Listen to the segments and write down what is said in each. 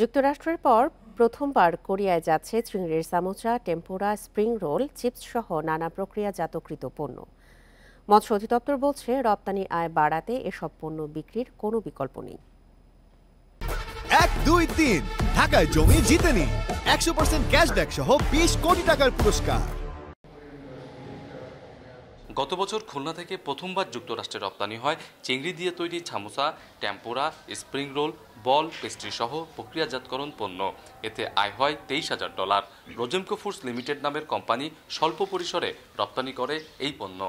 যুক্তরাষ্ট্রের পর প্রথমবার কোরিয়ায় যাচ্ছে চিংড়ির samosa tempura spring roll chips সহ নানা প্রক্রিয়াজাতকৃত পণ্য মৎস্য অধিদপ্তর বলছে রপ্তানি আয় বাড়াতে এসব পণ্য বিক্রির কোনো বিকল্প নেই এক দুই তিন ঢাকায় জমি জিতে নিন একশো পার্সেন্ট ক্যাশব্যাক সহ বিশ কোটি টাকার পুরস্কার গত বছর খুলনা থেকে প্রথমবার যুক্তরাষ্ট্রে রপ্তানি হয় চিংড়ি দিয়ে তৈরি samosa tempura spring roll ball pastry সহ প্রক্রিয়াজাতকরণ পণ্য এতে আয় হয় তেইশ হাজার ডলার রোজেমকো ফুডস লিমিটেড নামের কোম্পানি স্বল্প পরিসরে রপ্তানি করে এই পণ্য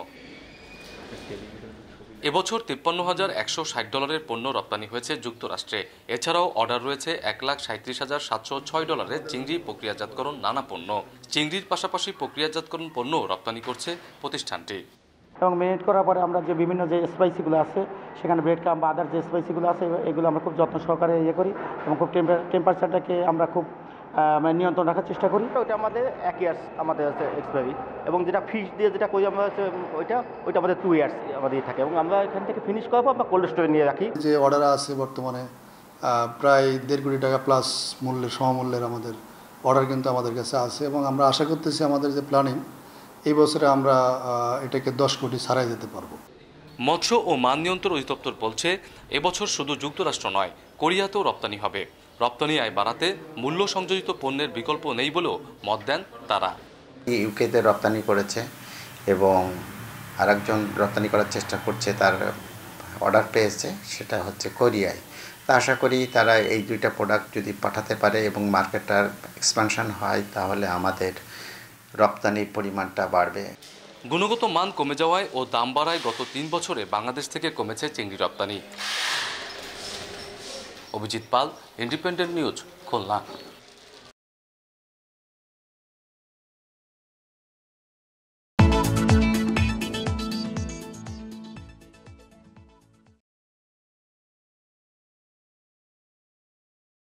এবছর তিপ্পান্ন হাজার একশো ষাট ডলারের পণ্য রপ্তানি হয়েছে যুক্তরাষ্ট্রে এছাড়াও অর্ডার রয়েছে এক লাখ সাঁত্রিশ হাজার সাতশো ছয় ডলারের চিংড়ি প্রক্রিয়াজাতকরণ নানা পণ্য চিংড়ির পাশাপাশি প্রক্রিয়াজাতকরণ পণ্য রপ্তানি করছে প্রতিষ্ঠানটি এবং মেরিনেট করার পরে আমরা যে বিভিন্ন যে স্পাইসিগুলো আছে সেখানে ব্রেড কাম বা আদার যে স্পাইসিগুলো আছে এগুলো আমরা খুব যত্ন সহকারে ইয়ে করি এবং খুব টেম্পারেচারটাকে আমরা খুব মানে নিয়ন্ত্রণ রাখার চেষ্টা করি ওইটা আমাদের এক ইয়ার্স আমাদের আছে এক্সপায়ারি এবং যেটা ফিশ দিয়ে যেটা করি আমরা হচ্ছে ওইটা ওইটা আমাদের টু ইয়ার্স আমাদের থাকে এবং আমরা এখান থেকে ফিনিশ করবো আমরা কোল্ড স্টোরে নিয়ে রাখি যে অর্ডার আছে বর্তমানে প্রায় দেড় কোটি টাকা প্লাস মূল্যের সমমূল্যের আমাদের অর্ডার কিন্তু আমাদের কাছে আছে এবং আমরা আশা করতেছি আমাদের যে প্ল্যানিং এই বছরে আমরা এটাকে দশ কোটি ছাড়াই যেতে পারবো মৎস্য ও মান নিয়ন্ত্রণ অধিদপ্তর বলছে এবছর শুধু যুক্তরাষ্ট্র নয় কোরিয়াতেও রপ্তানি হবে রপ্তানি আয় বাড়াতে মূল্য সংযোজিত পণ্যের বিকল্প নেই বলেও মত দেন তারা ইউকেতে রপ্তানি করেছে এবং আরেকজন রপ্তানি করার চেষ্টা করছে তার অর্ডার পেয়েছে সেটা হচ্ছে কোরিয়ায় তা আশা করি তারা এই দুইটা প্রোডাক্ট যদি পাঠাতে পারে এবং মার্কেটটার এক্সপানশন হয় তাহলে আমাদের রপ্তানির পরিমাণটা বাড়বে গুণগত মান কমে যাওয়ায় ও দাম বাড়ায় গত তিন বছরে বাংলাদেশ থেকে কমেছে চিংড়ি রপ্তানি অভিজিৎ পাল ইন্ডিপেন্ডেন্ট নিউজ খুলনা